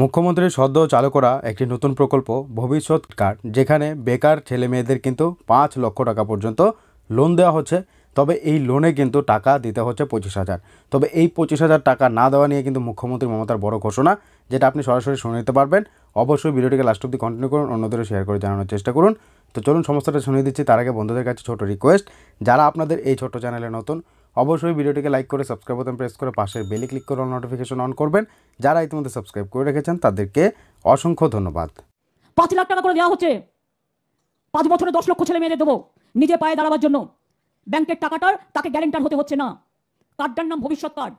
মুখ্যমন্ত্রীর সদ্য চালু করা একটি নতুন প্রকল্প ভবিষ্যৎ কার্ড যেখানে বেকার ছেলে মেয়েদের কিন্তু পাঁচ লক্ষ টাকা পর্যন্ত লোন দেওয়া হচ্ছে তবে এই লোনে কিন্তু টাকা দিতে হচ্ছে পঁচিশ হাজার তবে এই পঁচিশ হাজার টাকা না দেওয়া নিয়ে কিন্তু মুখ্যমন্ত্রী মমতার বড় ঘোষণা যেটা আপনি সরাসরি শুনে নিতে পারবেন অবশ্যই ভিডিওটিকে লাস্ট অব্দি কন্টিনিউ করুন অন্যদেরও শেয়ার করে জানানোর চেষ্টা করুন তো চলুন সমস্যাটা শুনিয়ে দিচ্ছি তার আগে বন্ধুদের কাছে ছোট রিকোয়েস্ট যারা আপনাদের এই ছোট্ট চ্যানেলে নতুন অবশ্যই ভিডিওটিকে লাইক করে সাবস্ক্রাইব বোতাম প্রেস করে পাশের বেলে ক্লিক করে নোটিফিকেশন অন করবেন যারা ইতিমধ্যে সাবস্ক্রাইব করে রেখেছেন তাদেরকে অসংখ্য ধন্যবাদ পাঁচ লাখ টাকা করে দেওয়া হচ্ছে পাঁচ বছরে দশ লক্ষ ছেলে মেয়েদের দেবো নিজে পায়ে দাঁড়াবার জন্য ব্যাংকের টাকাটার তাকে গ্যারেন্টার হতে হচ্ছে না কার্ডটার নাম ভবিষ্যৎ কার্ড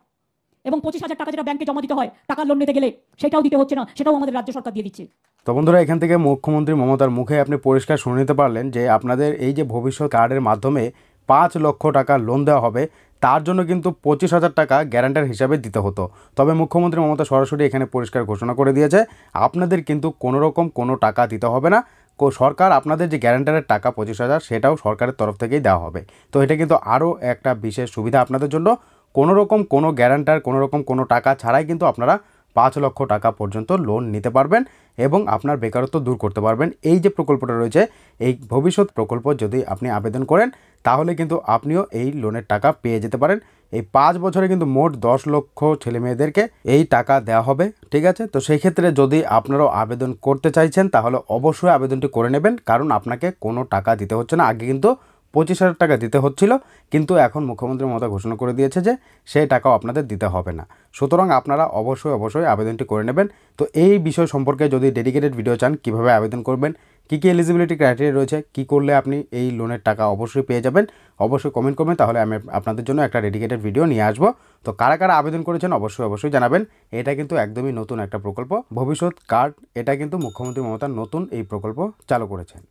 এবং পঁচিশ হাজার টাকা যেটা ব্যাংকে জমা দিতে হয় টাকা লোন নিতে গেলে সেটাও দিতে হচ্ছে না সেটাও আমাদের রাজ্য সরকার দিয়ে দিচ্ছে তো বন্ধুরা এখান থেকে মুখ্যমন্ত্রী মমতার মুখে আপনি পরিষ্কার শুনে নিতে পারলেন যে আপনাদের এই যে ভবিষ্যৎ কার্ডের মাধ্যমে পাঁচ লক্ষ টাকা লোন দেওয়া হবে তার জন্য কিন্তু পঁচিশ হাজার টাকা গ্যারান্টার হিসাবে দিতে হতো তবে মুখ্যমন্ত্রী মমতা সরাসরি এখানে পরিষ্কার ঘোষণা করে দিয়েছে আপনাদের কিন্তু কোনো রকম কোনো টাকা দিতে হবে না সরকার আপনাদের যে গ্যারান্টারের টাকা পঁচিশ হাজার সেটাও সরকারের তরফ থেকেই দেওয়া হবে তো এটা কিন্তু আরও একটা বিশেষ সুবিধা আপনাদের জন্য কোনো রকম কোনো গ্যারান্টার কোনো রকম কোনো টাকা ছাড়াই কিন্তু আপনারা পাঁচ লক্ষ টাকা পর্যন্ত লোন নিতে পারবেন এবং আপনার বেকারত্ব দূর করতে পারবেন এই যে প্রকল্পটা রয়েছে এই ভবিষ্যৎ প্রকল্প যদি আপনি আবেদন করেন তাহলে কিন্তু আপনিও এই লোনের টাকা পেয়ে যেতে পারেন এই পাঁচ বছরে কিন্তু মোট দশ লক্ষ ছেলে মেয়েদেরকে এই টাকা দেওয়া হবে ঠিক আছে তো সেই ক্ষেত্রে যদি আপনারাও আবেদন করতে চাইছেন তাহলে অবশ্যই আবেদনটি করে নেবেন কারণ আপনাকে কোনো টাকা দিতে হচ্ছে না আগে কিন্তু পঁচিশ হাজার টাকা দিতে হচ্ছিল কিন্তু এখন মুখ্যমন্ত্রী মমতা ঘোষণা করে দিয়েছে যে সেই টাকাও আপনাদের দিতে হবে না সুতরাং আপনারা অবশ্যই অবশ্যই আবেদনটি করে নেবেন তো এই বিষয় সম্পর্কে যদি ডেডিকেটেড ভিডিও চান কিভাবে আবেদন করবেন কী কী এলিজিবিলিটি ক্রাইটেরিয়া রয়েছে কী করলে আপনি এই লোনের টাকা অবশ্যই পেয়ে যাবেন অবশ্যই কমেন্ট করবেন তাহলে আমি আপনাদের জন্য একটা ডেডিকেটেড ভিডিও নিয়ে আসবো তো কারা কারা আবেদন করেছেন অবশ্যই অবশ্যই জানাবেন এটা কিন্তু একদমই নতুন একটা প্রকল্প ভবিষ্যৎ কার্ড এটা কিন্তু মুখ্যমন্ত্রী মমতা নতুন এই প্রকল্প চালু করেছেন